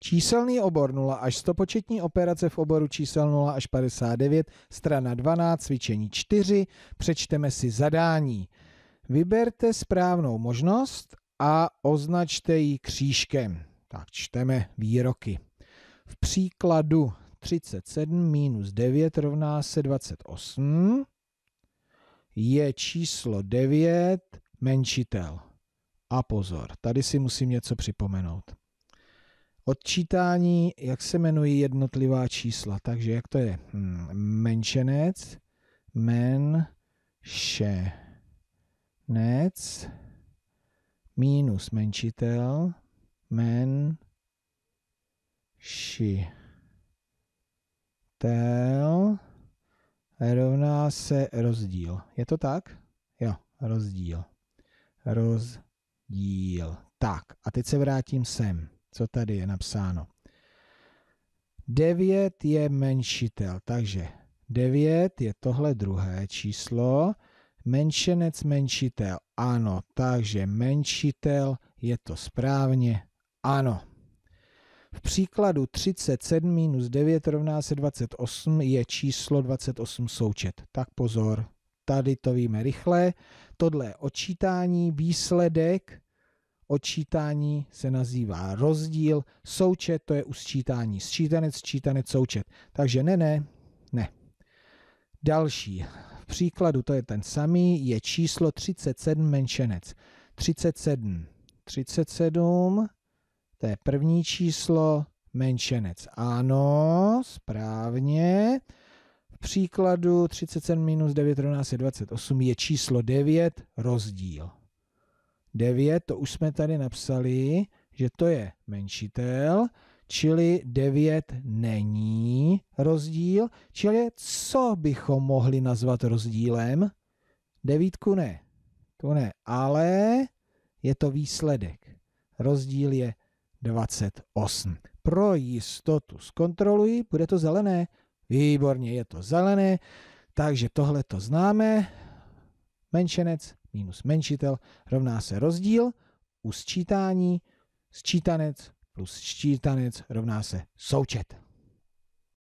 Číselný obor 0 až 100 početní operace v oboru čísel 0 až 59, strana 12, cvičení 4, přečteme si zadání. Vyberte správnou možnost a označte ji křížkem. Tak čteme výroky. V příkladu 37 minus 9 rovná se 28 je číslo 9 menšitel. A pozor, tady si musím něco připomenout. Odčítání, jak se jmenují jednotlivá čísla. Takže jak to je? Hmm, menšenec, menšenec, minus menšitel, menšitel rovná se rozdíl. Je to tak? Jo, rozdíl. Rozdíl. Tak, a teď se vrátím sem co tady je napsáno. 9 je menšitel, takže 9 je tohle druhé číslo, menšenec, menšitel, ano, takže menšitel, je to správně, ano. V příkladu 37 minus 9 rovná se 28 je číslo 28 součet. Tak pozor, tady to víme rychle. Tohle je odčítání, výsledek odčítání se nazývá rozdíl, součet to je usčítání, sčítanec, sčítanec, součet. Takže ne, ne, ne. Další v příkladu, to je ten samý, je číslo 37 menšenec. 37, 37, to je první číslo, menšenec. Ano, správně. V příkladu 37 minus 9 rovná se 28 je číslo 9 rozdíl. 9, to už jsme tady napsali, že to je menšitel, čili 9 není rozdíl, čili co bychom mohli nazvat rozdílem? Devítku ne, to ne, ale je to výsledek. Rozdíl je 28. Pro jistotu zkontroluji, bude to zelené. Výborně, je to zelené, takže tohle to známe. Menšenec minus menšitel rovná se rozdíl u sčítání, sčítanec plus sčítanec rovná se součet.